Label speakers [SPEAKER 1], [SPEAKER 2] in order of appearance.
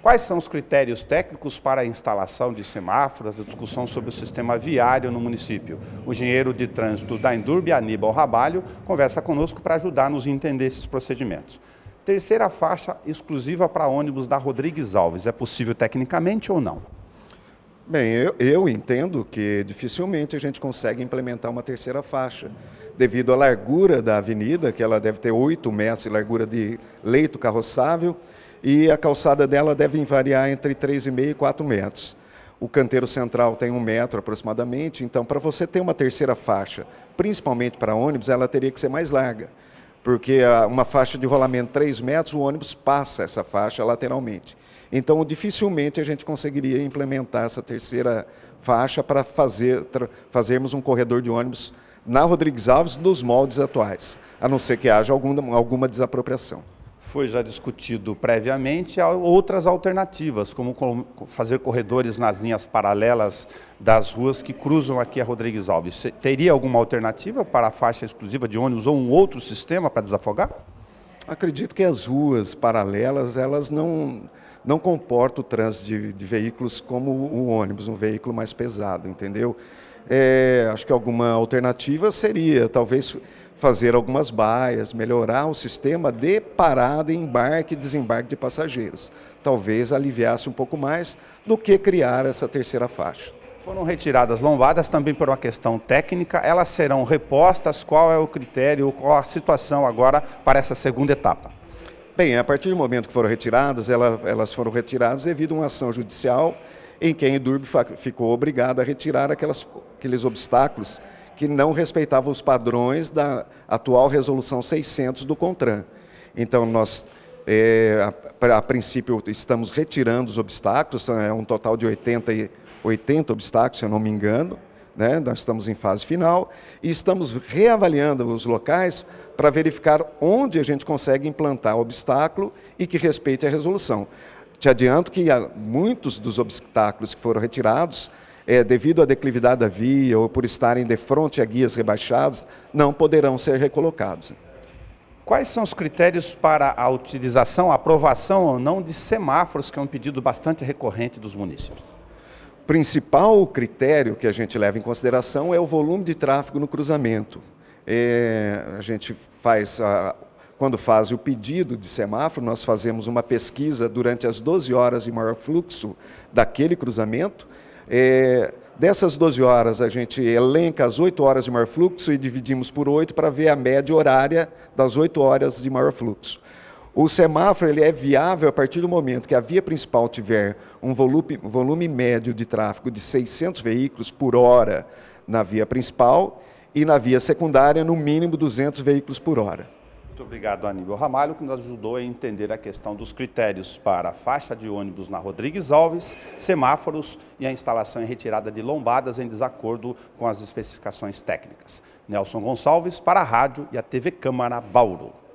[SPEAKER 1] Quais são os critérios técnicos para a instalação de semáforos, a discussão sobre o sistema viário no município? O engenheiro de trânsito da Endurbe, Aníbal Rabalho, conversa conosco para ajudar-nos a entender esses procedimentos. Terceira faixa exclusiva para ônibus da Rodrigues
[SPEAKER 2] Alves, é possível tecnicamente ou não? Bem, eu, eu entendo que dificilmente a gente consegue implementar uma terceira faixa, devido à largura da avenida, que ela deve ter 8 metros de largura de leito carroçável, e a calçada dela deve variar entre 3,5 e 4 metros. O canteiro central tem um metro aproximadamente, então para você ter uma terceira faixa, principalmente para ônibus, ela teria que ser mais larga, porque ah, uma faixa de rolamento 3 metros, o ônibus passa essa faixa lateralmente. Então, dificilmente a gente conseguiria implementar essa terceira faixa para fazer, fazermos um corredor de ônibus na Rodrigues Alves nos moldes atuais, a não ser que haja alguma, alguma desapropriação
[SPEAKER 1] foi já discutido previamente, há outras alternativas, como fazer corredores nas linhas paralelas das ruas que cruzam aqui a Rodrigues Alves. Teria alguma alternativa para a faixa exclusiva de ônibus ou um outro sistema
[SPEAKER 2] para desafogar? Acredito que as ruas paralelas, elas não, não comportam o trânsito de, de veículos como o ônibus, um veículo mais pesado, entendeu? É, acho que alguma alternativa seria, talvez fazer algumas baias, melhorar o sistema de parada, embarque e desembarque de passageiros. Talvez aliviasse um pouco mais do que criar essa terceira faixa. Foram retiradas lombadas
[SPEAKER 1] também por uma questão técnica, elas serão repostas, qual é o critério, qual a situação
[SPEAKER 2] agora para essa segunda etapa? Bem, a partir do momento que foram retiradas, elas foram retiradas devido a uma ação judicial em que a Endurb ficou obrigada a retirar aquelas aqueles obstáculos que não respeitavam os padrões da atual resolução 600 do CONTRAN. Então, nós, é, a, a, princípio, estamos retirando os obstáculos, é um total de 80, 80 obstáculos, se eu não me engano, né? nós estamos em fase final, e estamos reavaliando os locais para verificar onde a gente consegue implantar obstáculo e que respeite a resolução. Te adianto que muitos dos obstáculos que foram retirados é, devido à declividade da via ou por estarem de frente a guias rebaixados, não poderão ser recolocados.
[SPEAKER 1] Quais são os critérios para a utilização, aprovação ou não de semáforos, que é um pedido bastante recorrente dos municípios?
[SPEAKER 2] O principal critério que a gente leva em consideração é o volume de tráfego no cruzamento. É, a gente faz, a, quando faz o pedido de semáforo, nós fazemos uma pesquisa durante as 12 horas de maior fluxo daquele cruzamento é, dessas 12 horas, a gente elenca as 8 horas de maior fluxo e dividimos por 8 para ver a média horária das 8 horas de maior fluxo. O semáforo ele é viável a partir do momento que a via principal tiver um volume, volume médio de tráfego de 600 veículos por hora na via principal e na via secundária, no mínimo 200 veículos por hora.
[SPEAKER 1] Muito obrigado, Aníbal Ramalho, que nos ajudou a entender a questão dos critérios para a faixa de ônibus na Rodrigues Alves, semáforos e a instalação e retirada de lombadas em desacordo com as especificações técnicas. Nelson Gonçalves, para a Rádio e a TV Câmara Bauru.